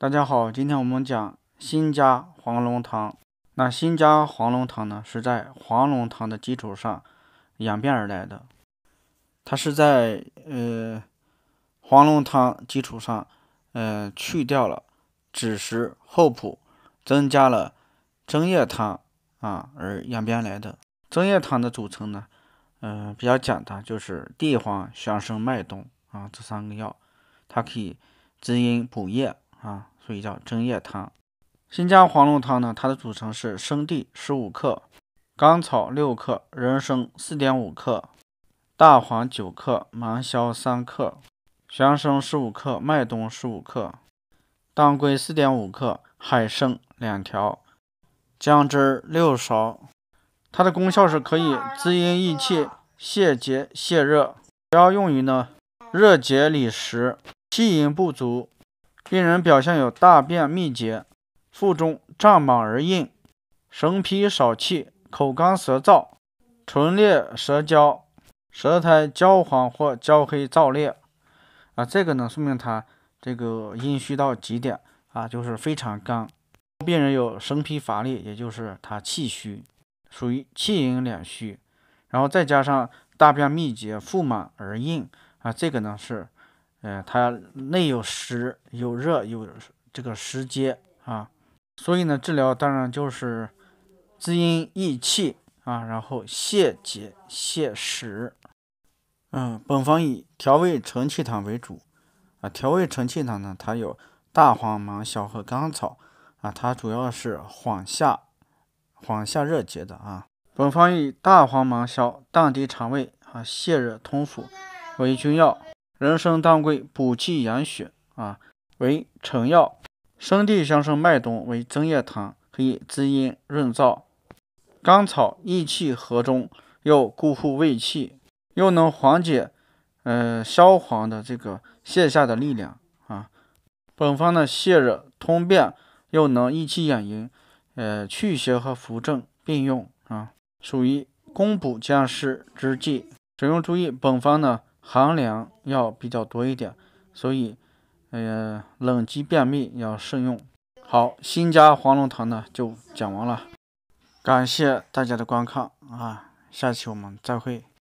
大家好，今天我们讲新加黄龙汤。那新加黄龙汤呢，是在黄龙汤的基础上演变而来的。它是在呃黄龙汤基础上，呃去掉了枳实、厚朴，增加了增液汤啊而演变来的。增液汤的组成呢，嗯比较简单，就是地黄、玄参、麦冬啊这三个药，它可以滋阴补液。啊，所以叫针叶汤。新疆黄龙汤呢，它的组成是生地十五克，甘草六克，人参四点五克，大黄九克，芒硝三克，玄参十五克，麦冬十五克，当归四点五克，海参两条，姜汁六勺。它的功效是可以滋阴益气，泻结泻热，主要用于呢热结里实，气阴不足。病人表现有大便秘结，腹中胀满而硬，神疲少气，口干舌燥，唇裂舌焦，舌苔焦黄或焦黑燥裂。啊，这个呢说明他这个阴虚到极点啊，就是非常干。病人有神疲乏力，也就是他气虚，属于气阴两虚，然后再加上大便秘结，腹满而硬啊，这个呢是。呃，它内有湿，有热，有这个湿结啊，所以呢，治疗当然就是滋阴益气啊，然后泻结泻湿。嗯，本方以调味承气汤为主啊。调味承气汤呢，它有大黄、芒硝和甘草啊，它主要是缓下、缓下热结的啊。本方以大黄、芒硝荡涤肠胃啊，泻热通腑为君药。人参、当归补气养血啊，为成药；生地、相生麦冬为增液汤，可以滋阴润燥；甘草益气和中，又固护胃气，又能缓解呃消黄的这个泻下的力量啊。本方呢泻热通便，又能益气养阴，呃去邪和扶正并用啊，属于攻补兼施之剂。使用注意，本方呢。寒凉要比较多一点，所以，呃，冷机便秘要慎用。好，新加黄龙堂呢就讲完了，感谢大家的观看啊，下期我们再会。